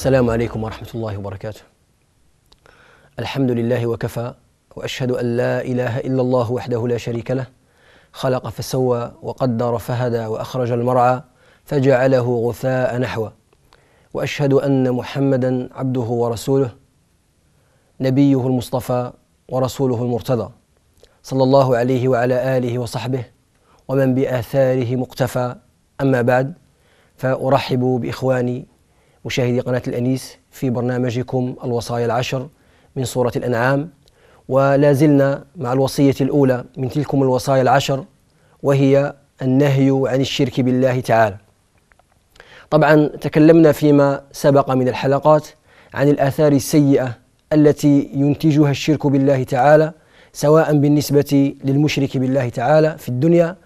السلام عليكم ورحمة الله وبركاته. الحمد لله وكفى وأشهد أن لا إله إلا الله وحده لا شريك له خلق فسوى وقدر فهدى وأخرج المرعى فجعله غثاء نحوه وأشهد أن محمدا عبده ورسوله نبيه المصطفى ورسوله المرتضى صلى الله عليه وعلى آله وصحبه ومن بآثاره مقتفى أما بعد فأرحب بإخواني مشاهدي قناة الأنيس في برنامجكم الوصايا العشر من سورة الأنعام ولا زلنا مع الوصية الأولى من تلكم الوصايا العشر وهي النهي عن الشرك بالله تعالى طبعا تكلمنا فيما سبق من الحلقات عن الآثار السيئة التي ينتجها الشرك بالله تعالى سواء بالنسبة للمشرك بالله تعالى في الدنيا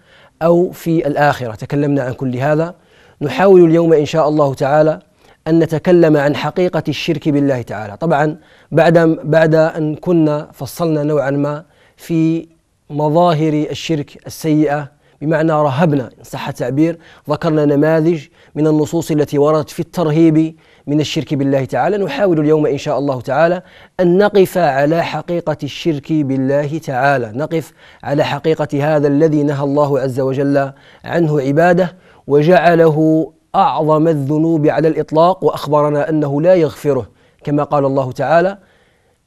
أو في الآخرة تكلمنا عن كل هذا نحاول اليوم إن شاء الله تعالى أن نتكلم عن حقيقة الشرك بالله تعالى طبعا بعد, بعد أن كنا فصلنا نوعا ما في مظاهر الشرك السيئة بمعنى رهبنا إن صح التعبير ذكرنا نماذج من النصوص التي وردت في الترهيب من الشرك بالله تعالى نحاول اليوم إن شاء الله تعالى أن نقف على حقيقة الشرك بالله تعالى نقف على حقيقة هذا الذي نهى الله عز وجل عنه عباده وجعله أعظم الذنوب على الإطلاق وأخبرنا أنه لا يغفره كما قال الله تعالى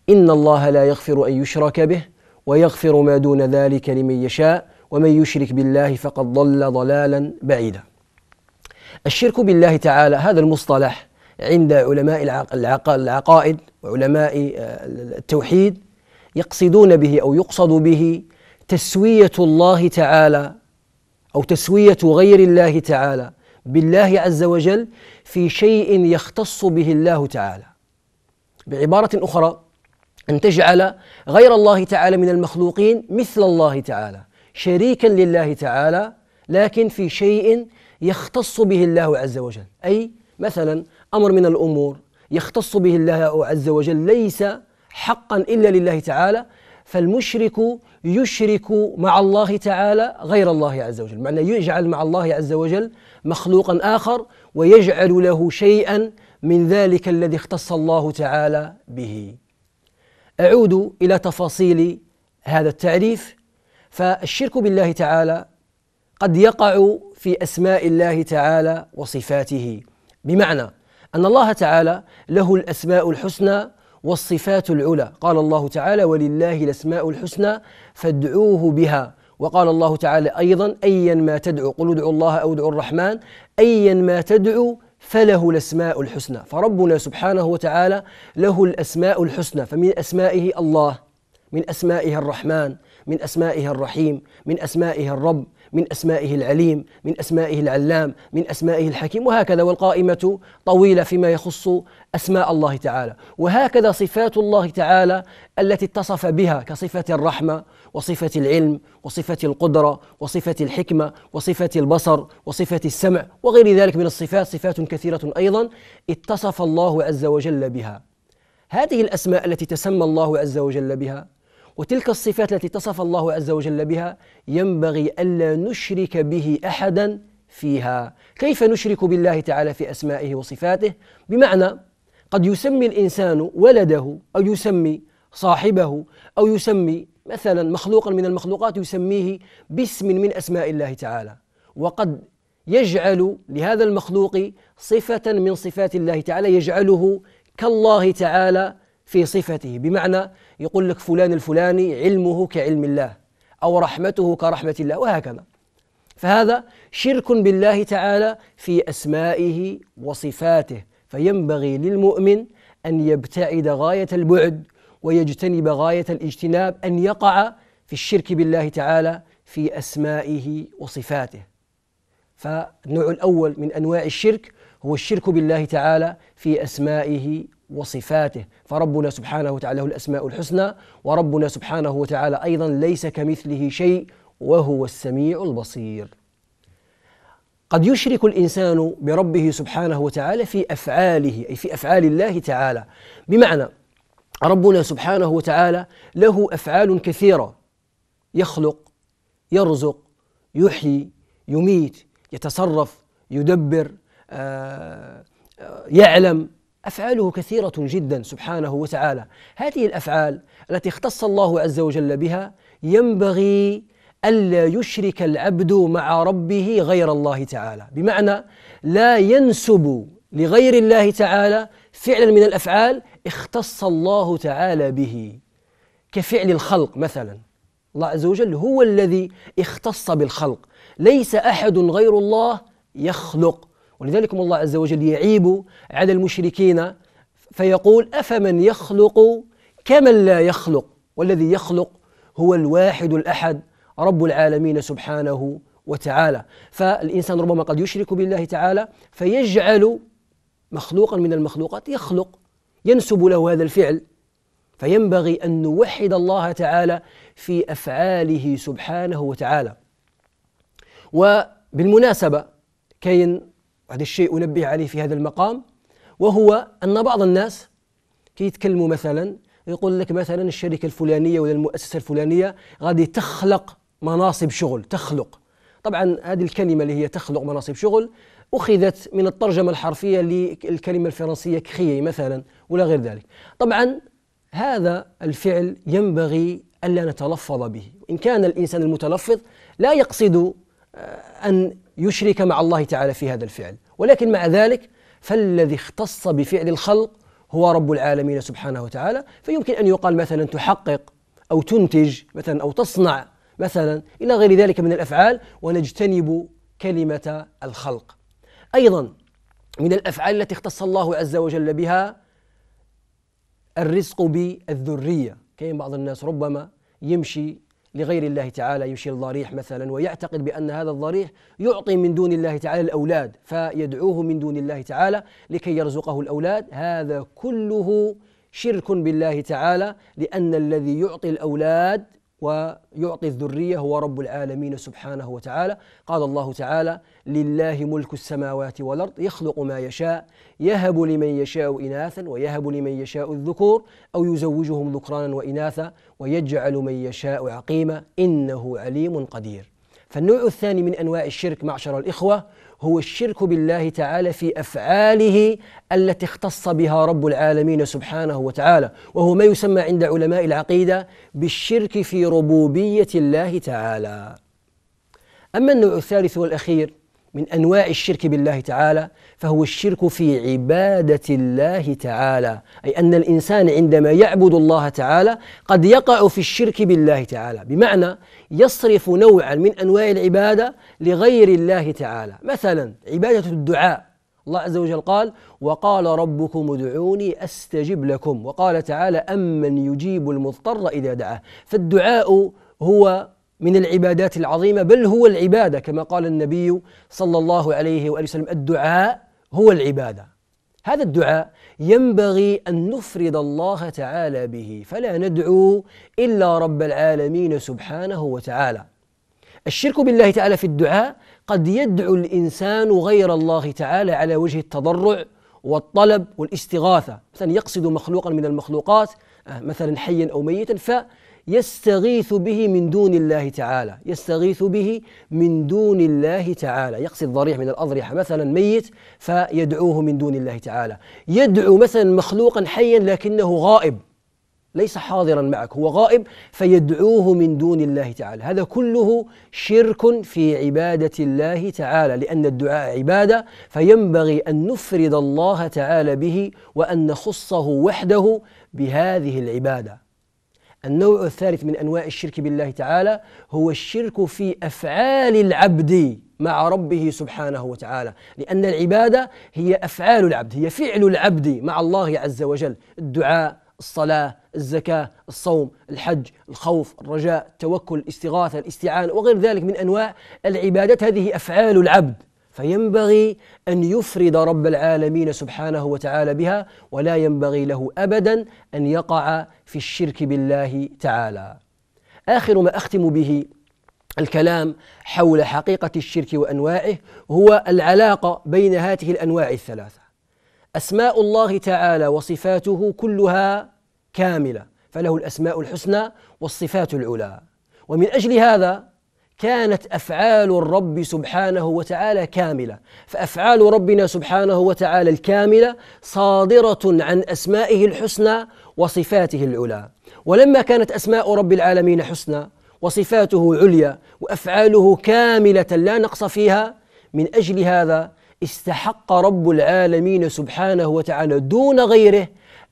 إن الله لا يغفر أن يشرك به ويغفر ما دون ذلك لمن يشاء ومن يشرك بالله فقد ضل ضلالا بعيدا الشرك بالله تعالى هذا المصطلح عند علماء العقائد وعلماء آه، التوحيد يقصدون به او يقصد به تسويه الله تعالى او تسويه غير الله تعالى بالله عز وجل في شيء يختص به الله تعالى بعباره اخرى ان تجعل غير الله تعالى من المخلوقين مثل الله تعالى شريكا لله تعالى لكن في شيء يختص به الله عز وجل اي مثلا امر من الامور يختص به الله عز وجل ليس حقا الا لله تعالى فالمشرك يشرك مع الله تعالى غير الله عز وجل معنى يجعل مع الله عز وجل مخلوقا آخر ويجعل له شيئا من ذلك الذي اختص الله تعالى به أعود إلى تفاصيل هذا التعريف فالشرك بالله تعالى قد يقع في أسماء الله تعالى وصفاته بمعنى أن الله تعالى له الأسماء الحسنى والصفات العلى قال الله تعالى ولله الاسماء الحسنى فادعوه بها وقال الله تعالى ايضا ايا ما تدعو قل ادعوا الله او ادعوا الرحمن ايا ما تدعو فله الاسماء الحسنى فربنا سبحانه وتعالى له الاسماء الحسنى فمن اسمائه الله من اسمائه الرحمن من أسمائه الرحيم من أسمائه الرب من أسمائه العليم من أسمائه العلام من أسمائه الحكيم وهكذا والقائمة طويلة فيما يخص أسماء الله تعالى وهكذا صفات الله تعالى التي اتصف بها كصفة الرحمة وصفة العلم وصفة القدرة وصفة الحكمة وصفة البصر وصفة السمع وغير ذلك من الصفات صفات كثيرة أيضا اتصف الله عز وجل بها هذه الأسماء التي تسمى الله عز وجل بها وتلك الصفات التي اتصف الله عز وجل بها ينبغي ألا نشرك به أحدا فيها كيف نشرك بالله تعالى في أسمائه وصفاته بمعنى قد يسمي الإنسان ولده أو يسمي صاحبه أو يسمي مثلا مخلوقا من المخلوقات يسميه باسم من أسماء الله تعالى وقد يجعل لهذا المخلوق صفة من صفات الله تعالى يجعله كالله تعالى في صفته بمعنى يقول لك فلان الفلاني علمه كعلم الله أو رحمته كرحمة الله وهكذا فهذا شرك بالله تعالى في أسمائه وصفاته فينبغي للمؤمن أن يبتعد غاية البعد ويجتنب غاية الاجتناب أن يقع في الشرك بالله تعالى في أسمائه وصفاته فالنوع الأول من أنواع الشرك هو الشرك بالله تعالى في أسمائه وصفاته فربنا سبحانه وتعالى له الأسماء الحسنى وربنا سبحانه وتعالى أيضا ليس كمثله شيء وهو السميع البصير قد يشرك الإنسان بربه سبحانه وتعالى في أفعاله أي في أفعال الله تعالى بمعنى ربنا سبحانه وتعالى له أفعال كثيرة يخلق يرزق يحيي يميت يتصرف يدبر آه، آه، يعلم أفعاله كثيرة جدا سبحانه وتعالى هذه الأفعال التي اختص الله عز وجل بها ينبغي ألا يشرك العبد مع ربه غير الله تعالى بمعنى لا ينسب لغير الله تعالى فعلا من الأفعال اختص الله تعالى به كفعل الخلق مثلا الله عز وجل هو الذي اختص بالخلق ليس أحد غير الله يخلق ولذلك الله عز وجل يعيب على المشركين فيقول أفمن يخلق كمن لا يخلق والذي يخلق هو الواحد الأحد رب العالمين سبحانه وتعالى فالإنسان ربما قد يشرك بالله تعالى فيجعل مخلوقا من المخلوقات يخلق ينسب له هذا الفعل فينبغي أن نوحد الله تعالى في أفعاله سبحانه وتعالى وبالمناسبة كاين وهذا الشيء أنبه عليه في هذا المقام وهو أن بعض الناس كي يتكلموا مثلا يقول لك مثلا الشركة الفلانية ولا المؤسسة الفلانية غادي تخلق مناصب شغل تخلق طبعا هذه الكلمة اللي هي تخلق مناصب شغل أخذت من الترجمة الحرفية للكلمة الفرنسية كخيي مثلا ولا غير ذلك طبعا هذا الفعل ينبغي ألا نتلفظ به إن كان الإنسان المتلفظ لا يقصد أن يشرك مع الله تعالى في هذا الفعل ولكن مع ذلك فالذي اختص بفعل الخلق هو رب العالمين سبحانه وتعالى فيمكن أن يقال مثلا تحقق أو تنتج مثلا أو تصنع مثلا إلى غير ذلك من الأفعال ونجتنب كلمة الخلق أيضا من الأفعال التي اختص الله عز وجل بها الرزق بالذرية كاين بعض الناس ربما يمشي لغير الله تعالى يشيل ضريح مثلا ويعتقد بأن هذا الضريح يعطي من دون الله تعالى الأولاد فيدعوه من دون الله تعالى لكي يرزقه الأولاد هذا كله شرك بالله تعالى لأن الذي يعطي الأولاد ويعطي الذرية هو رب العالمين سبحانه وتعالى قال الله تعالى لله ملك السماوات والأرض يخلق ما يشاء يهب لمن يشاء إناثا ويهب لمن يشاء الذكور أو يزوجهم ذكرانا وإناثا ويجعل من يشاء عقيما إنه عليم قدير فالنوع الثاني من أنواع الشرك معشر الإخوة هو الشرك بالله تعالى في أفعاله التي اختص بها رب العالمين سبحانه وتعالى وهو ما يسمى عند علماء العقيدة بالشرك في ربوبية الله تعالى أما النوع الثالث والأخير من انواع الشرك بالله تعالى فهو الشرك في عباده الله تعالى اي ان الانسان عندما يعبد الله تعالى قد يقع في الشرك بالله تعالى بمعنى يصرف نوعا من انواع العباده لغير الله تعالى مثلا عباده الدعاء الله عز وجل قال وقال ربكم ادعوني استجب لكم وقال تعالى امن يجيب المضطر اذا دعاه فالدعاء هو من العبادات العظيمة بل هو العبادة كما قال النبي صلى الله عليه وآله وسلم الدعاء هو العبادة هذا الدعاء ينبغي أن نفرد الله تعالى به فلا ندعو إلا رب العالمين سبحانه وتعالى الشرك بالله تعالى في الدعاء قد يدعو الإنسان غير الله تعالى على وجه التضرع والطلب والاستغاثة مثلا يقصد مخلوقا من المخلوقات آه، مثلا حيا أو ميتا ف يستغيث به من دون الله تعالى يستغيث به من دون الله تعالى يقصد ضريح من الأضرحة مثلا ميت فيدعوه من دون الله تعالى يدعو مثلا مخلوقا حيا لكنه غائب ليس حاضرا معك هو غائب فيدعوه من دون الله تعالى هذا كله شرك في عبادة الله تعالى لأن الدعاء عبادة فينبغي أن نفرد الله تعالى به وأن نخصه وحده بهذه العبادة النوع الثالث من أنواع الشرك بالله تعالى هو الشرك في أفعال العبد مع ربه سبحانه وتعالى لأن العبادة هي أفعال العبد هي فعل العبد مع الله عز وجل الدعاء الصلاة الزكاة الصوم الحج الخوف الرجاء التوكل الاستغاثة الاستعانة وغير ذلك من أنواع العبادات هذه أفعال العبد فينبغي أن يفرد رب العالمين سبحانه وتعالى بها ولا ينبغي له أبدا أن يقع في الشرك بالله تعالى آخر ما أختم به الكلام حول حقيقة الشرك وأنواعه هو العلاقة بين هاته الأنواع الثلاثة أسماء الله تعالى وصفاته كلها كاملة فله الأسماء الحسنى والصفات العلى ومن أجل هذا كانت افعال الرب سبحانه وتعالى كامله فافعال ربنا سبحانه وتعالى الكامله صادره عن اسمائه الحسنى وصفاته العلى ولما كانت اسماء رب العالمين حسنى وصفاته عليا وافعاله كامله لا نقص فيها من اجل هذا استحق رب العالمين سبحانه وتعالى دون غيره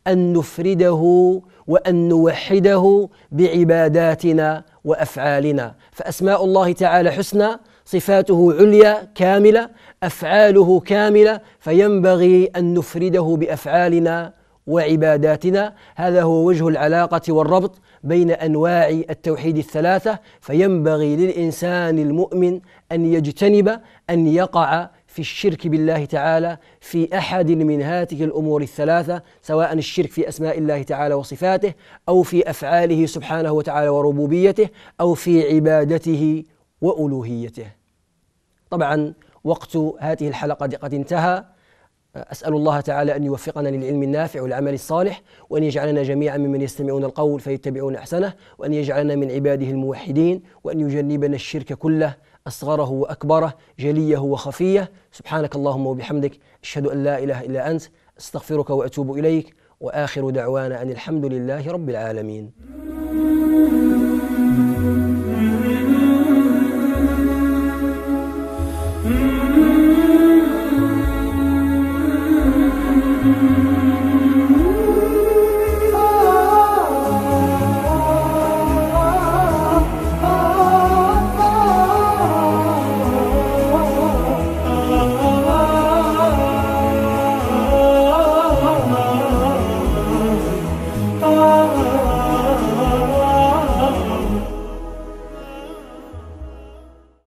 ان نفرده وان نوحده بعباداتنا وافعالنا فاسماء الله تعالى حسنى صفاته عليا كامله افعاله كامله فينبغي ان نفرده بافعالنا وعباداتنا هذا هو وجه العلاقه والربط بين انواع التوحيد الثلاثه فينبغي للانسان المؤمن ان يجتنب ان يقع في الشرك بالله تعالى في احد من هاته الامور الثلاثه سواء الشرك في اسماء الله تعالى وصفاته او في افعاله سبحانه وتعالى وربوبيته او في عبادته والوهيته. طبعا وقت هذه الحلقه قد انتهى أسأل الله تعالى أن يوفقنا للعلم النافع والعمل الصالح وأن يجعلنا جميعا ممن يستمعون القول فيتبعون أحسنه وأن يجعلنا من عباده الموحدين وأن يجنبنا الشرك كله أصغره وأكبره جليه وخفيه سبحانك اللهم وبحمدك أشهد أن لا إله إلا أنت استغفرك وأتوب إليك وآخر دعوانا أن الحمد لله رب العالمين